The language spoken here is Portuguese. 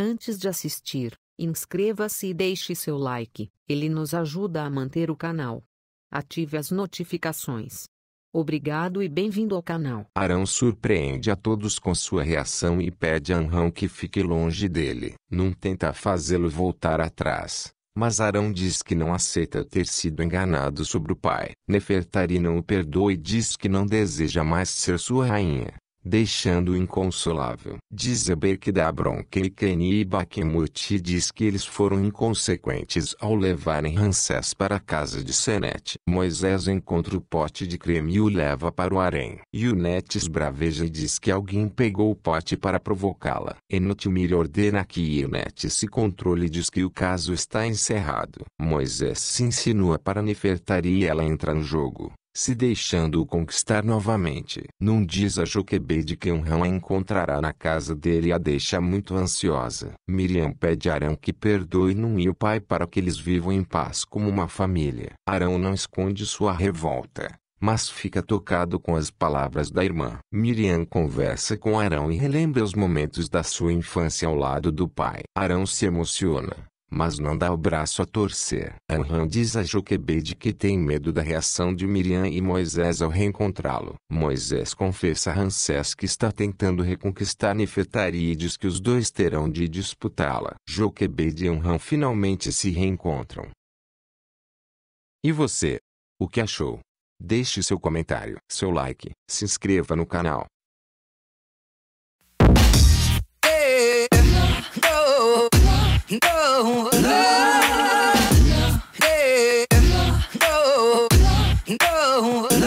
Antes de assistir, inscreva-se e deixe seu like, ele nos ajuda a manter o canal. Ative as notificações. Obrigado e bem-vindo ao canal. Arão surpreende a todos com sua reação e pede a Anrão que fique longe dele. Nun tenta fazê-lo voltar atrás, mas Arão diz que não aceita ter sido enganado sobre o pai. Nefertari não o perdoa e diz que não deseja mais ser sua rainha deixando-o inconsolável. Diz que da bronca e Keni e Bakhmut diz que eles foram inconsequentes ao levarem Ramsés para a casa de Senet. Moisés encontra o pote de creme e o leva para o harém. Yunetes braveja e diz que alguém pegou o pote para provocá-la. Enotimir ordena que Yunetes se controle e diz que o caso está encerrado. Moisés se insinua para Nefertari e ela entra no jogo se deixando-o conquistar novamente. Não diz a Joquebede que Amram a encontrará na casa dele e a deixa muito ansiosa. Miriam pede a Arão que perdoe Nun e o pai para que eles vivam em paz como uma família. Arão não esconde sua revolta. Mas fica tocado com as palavras da irmã. Miriam conversa com Arão e relembra os momentos da sua infância ao lado do pai. Arão se emociona mas não dá o braço a torcer. Amram diz a Joquebede que tem medo da reação de Miriam e Moisés ao reencontrá-lo. Moisés confessa a Ramsés que está tentando reconquistar Nefetari e diz que os dois terão de disputá-la. Joquebede e Amram finalmente se reencontram. E você? O que achou? Deixe seu comentário, seu like, se inscreva no canal. no.